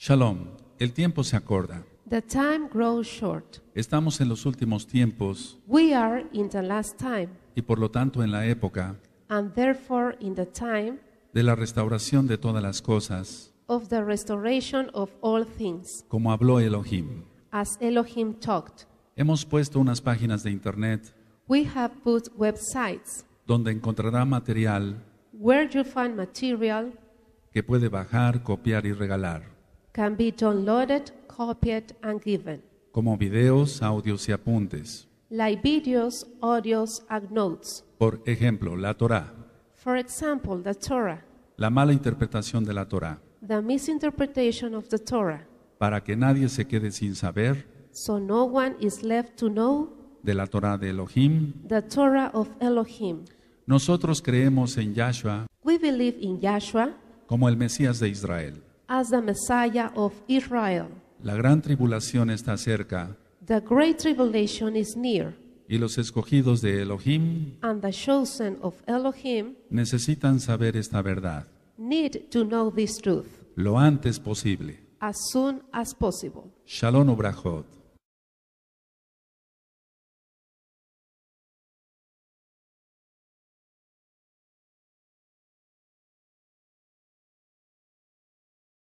Shalom, el tiempo se acorda, The Estamos en los últimos tiempos. We are in the last time. Y por lo tanto en la época. therefore in the time. De la restauración de todas las cosas. the of all Como habló Elohim. As Hemos puesto unas páginas de internet. We have websites. Donde encontrará material. Que puede bajar, copiar y regalar can be downloaded, copied and given. Como videos, audios y apuntes. Like videos, audios and notes. Por ejemplo, la Torá. For example, the Torah. La mala interpretación de la Torá. The misinterpretation of the Torah. Para que nadie se quede sin saber. So no one is left to know. De la Torá de Elohim. The Torah of Elohim. Nosotros creemos en Yahshua. We believe in Yahshua. Como el Mesías de Israel as the Messiah of Israel. La gran tribulación está cerca. The great tribulation is near. Y los escogidos de Elohim, And the chosen of Elohim necesitan saber esta verdad need to know this truth lo antes posible. as soon as possible. Shalom Ubrahot.